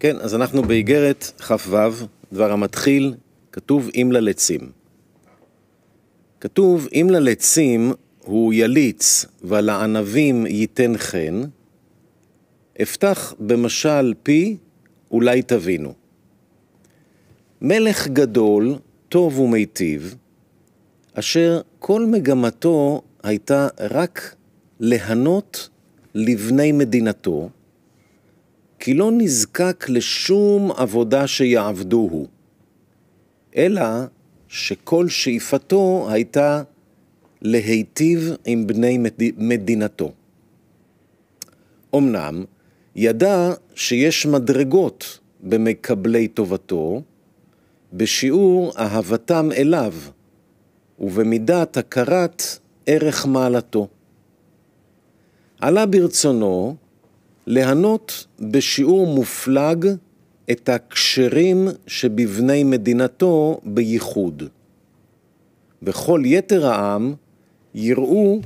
כן, אז אנחנו באיגרת כ"ו, דבר המתחיל, כתוב אם ללצים. כתוב אם ללצים הוא יליץ ולענבים ייתן חן, אפתח במשל פי אולי תבינו. מלך גדול, טוב ומיטיב, אשר כל מגמתו הייתה רק ליהנות לבני מדינתו, כי לא נזקק לשום עבודה שיעבדוהו, אלא שכל שאיפתו הייתה להיטיב עם בני מדינתו. אמנם, ידע שיש מדרגות במקבלי טובתו, בשיעור אהבתם אליו ובמידת הכרת ערך מעלתו. עלה ברצונו להנות בשיעור מופלג את הקשרים שבבני מדינתו בייחוד. וכל יתר העם יראו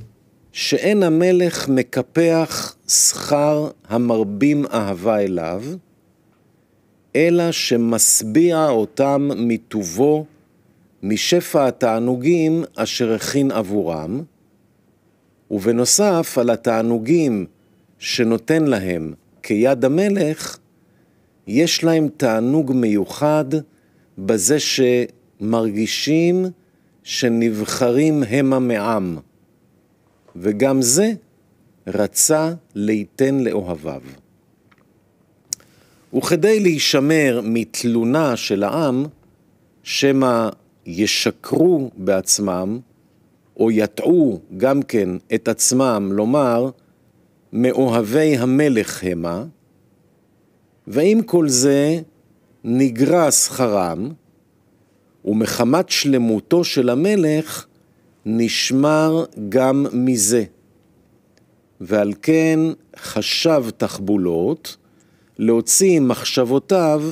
שאין המלך מקפח שכר המרבים אהבה אליו, אלא שמשביע אותם מטובו, משפע התענוגים אשר הכין עבורם, ובנוסף על התענוגים שנותן להם כיד המלך, יש להם תענוג מיוחד בזה שמרגישים שנבחרים המה מעם. וגם זה רצה ליתן לאוהביו. וכדי להישמר מתלונה של העם, שמא ישקרו בעצמם, או יטעו גם כן את עצמם לומר, מאוהבי המלך המה, ועם כל זה נגרע שכרם, ומחמת שלמותו של המלך נשמר גם מזה. ועל כן חשב תחבולות להוציא מחשבותיו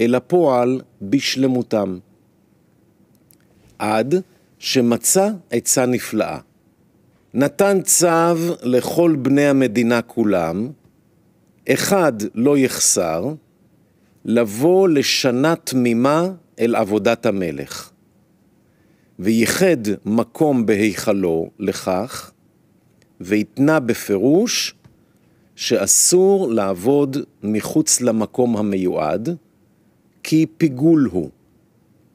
אל הפועל בשלמותם. עד שמצא עצה נפלאה. נתן צו לכל בני המדינה כולם, אחד לא יחסר, לבוא לשנה תמימה אל עבודת המלך. וייחד מקום בהיכלו לכך, והתנה בפירוש שאסור לעבוד מחוץ למקום המיועד, כי פיגול הוא,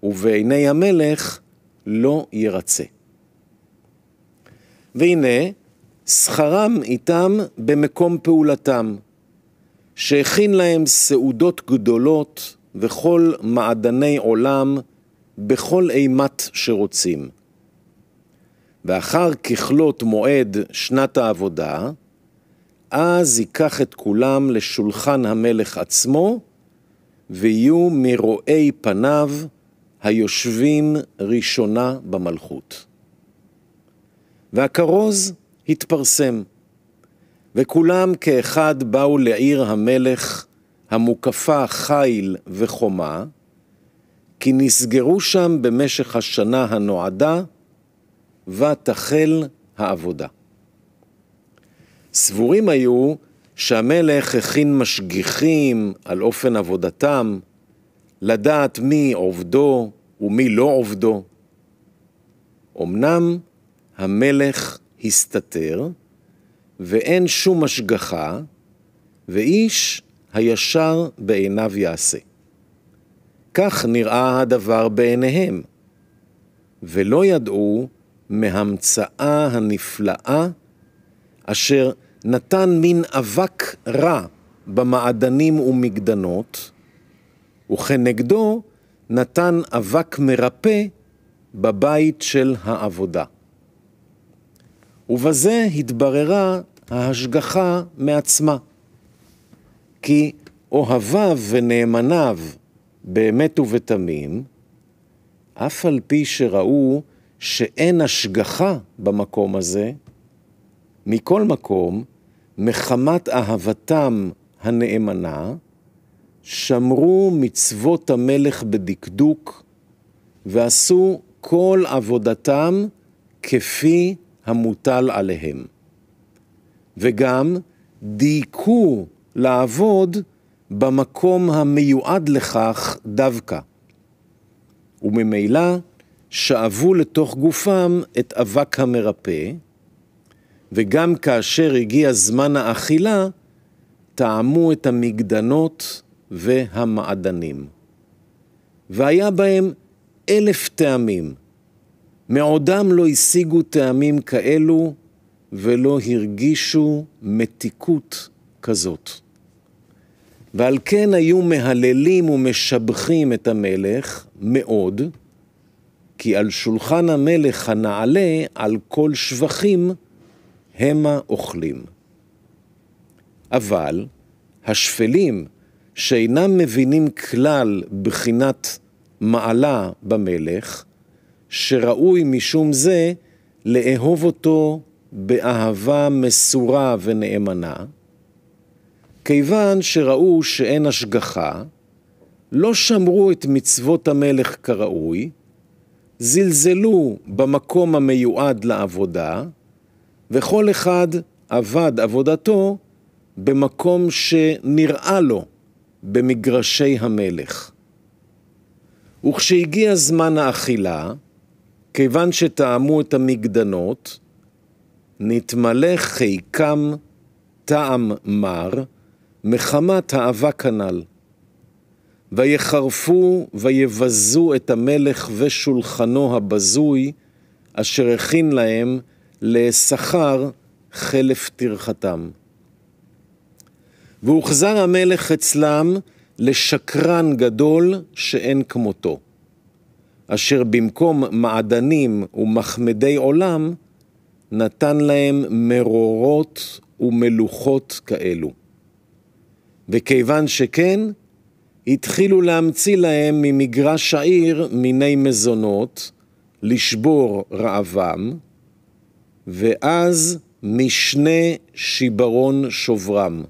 ובעיני המלך לא ירצה. והנה, שכרם איתם במקום פעולתם, שהכין להם סעודות גדולות וכל מעדני עולם, בכל אימת שרוצים. ואחר ככלות מועד שנת העבודה, אז ייקח את כולם לשולחן המלך עצמו, ויהיו מרואי פניו היושבים ראשונה במלכות. והכרוז התפרסם. וכולם כאחד באו לעיר המלך, המוקפה חיל וחומה, כי נסגרו שם במשך השנה הנועדה, ותחל העבודה. סבורים היו שהמלך הכין משגיחים על אופן עבודתם, לדעת מי עובדו ומי לא עובדו. אמנם המלך הסתתר, ואין שום השגחה, ואיש הישר בעיניו יעשה. כך נראה הדבר בעיניהם, ולא ידעו מהמצאה הנפלאה, אשר נתן מין אבק רע במעדנים ומגדנות, וכנגדו נתן אבק מרפא בבית של העבודה. ובזה התבררה ההשגחה מעצמה. כי אוהביו ונאמניו באמת ובתמים, אף על פי שראו שאין השגחה במקום הזה, מכל מקום, מחמת אהבתם הנאמנה, שמרו מצוות המלך בדקדוק, ועשו כל עבודתם כפי המוטל עליהם. וגם דייקו לעבוד במקום המיועד לכך דווקא. וממילא שאבו לתוך גופם את אבק המרפא, וגם כאשר הגיע זמן האכילה, טעמו את המגדנות והמעדנים. והיה בהם אלף טעמים, מעודם לא השיגו טעמים כאלו ולא הרגישו מתיקות כזאת. ועל כן היו מהללים ומשבחים את המלך מאוד, כי על שולחן המלך הנעלה, על כל שבחים, המה אוכלים. אבל השפלים, שאינם מבינים כלל בחינת מעלה במלך, שראוי משום זה לאהוב אותו באהבה מסורה ונאמנה, כיוון שראו שאין השגחה, לא שמרו את מצוות המלך כראוי, זלזלו במקום המיועד לעבודה, וכל אחד עבד עבודתו במקום שנראה לו במגרשי המלך. וכשהגיע זמן האכילה, כיוון שטעמו את המגדנות, נתמלא חיקם טעם מר, מחמת האבק הנ"ל. ויחרפו ויבזו את המלך ושולחנו הבזוי, אשר הכין להם לשכר חלף טרחתם. והוחזר המלך אצלם לשקרן גדול שאין כמותו. אשר במקום מעדנים ומחמדי עולם, נתן להם מרורות ומלוכות כאלו. וכיוון שכן, התחילו להמציא להם ממגרש העיר מיני מזונות, לשבור רעבם, ואז משנה שיברון שוברם.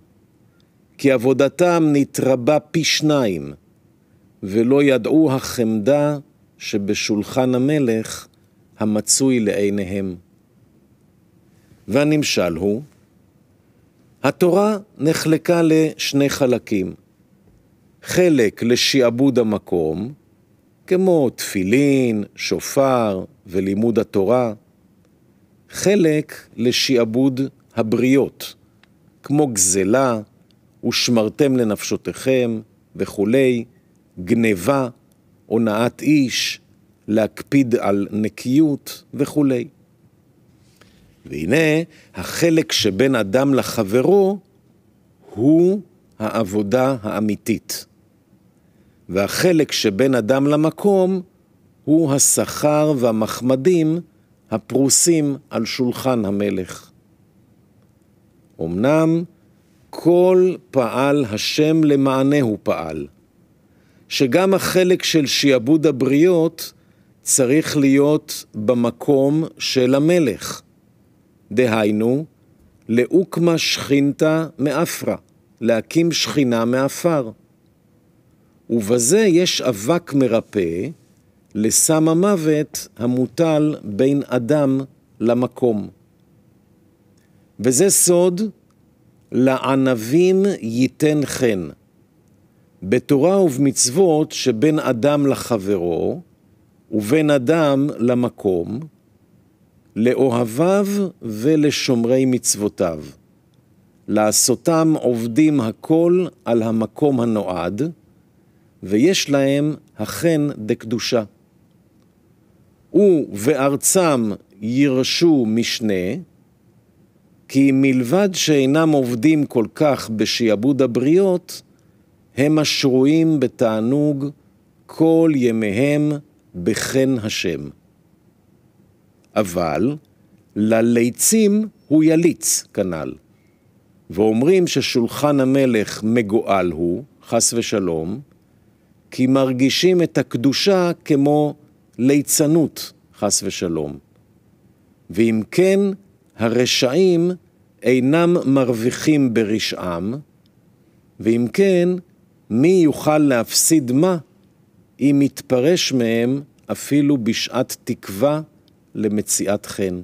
כי עבודתם נתרבה פי שניים, ולא ידעו החמדה שבשולחן המלך המצוי לעיניהם. והנמשל הוא, התורה נחלקה לשני חלקים. חלק לשעבוד המקום, כמו תפילין, שופר ולימוד התורה, חלק לשעבוד הבריות, כמו גזלה, ושמרתם לנפשותיכם וכולי, גנבה, הונאת איש, להקפיד על נקיות וכולי. והנה, החלק שבין אדם לחברו הוא העבודה האמיתית. והחלק שבין אדם למקום הוא השכר והמחמדים הפרוסים על שולחן המלך. אמנם כל פעל השם הוא פעל. שגם החלק של שיעבוד הבריות צריך להיות במקום של המלך. דהיינו, לאוקמה שכינתה מאפרה, להקים שכינה מאפר. ובזה יש אבק מרפא לסם המוות המוטל בין אדם למקום. וזה סוד, לענבים ייתן חן. בתורה ובמצוות שבין אדם לחברו, ובין אדם למקום, לאוהביו ולשומרי מצוותיו. לעשותם עובדים הכל על המקום הנועד, ויש להם החן דקדושה. ובארצם ירשו משנה, כי מלבד שאינם עובדים כל כך בשעבוד הבריות, הם השרויים בתענוג כל ימיהם בחן השם. אבל לליצים הוא יליץ, כנ"ל. ואומרים ששולחן המלך מגואל הוא, חס ושלום, כי מרגישים את הקדושה כמו ליצנות, חס ושלום. ואם כן, הרשעים אינם מרוויחים ברשעם, ואם כן, מי יוכל להפסיד מה אם יתפרש מהם אפילו בשעת תקווה למציאת חן.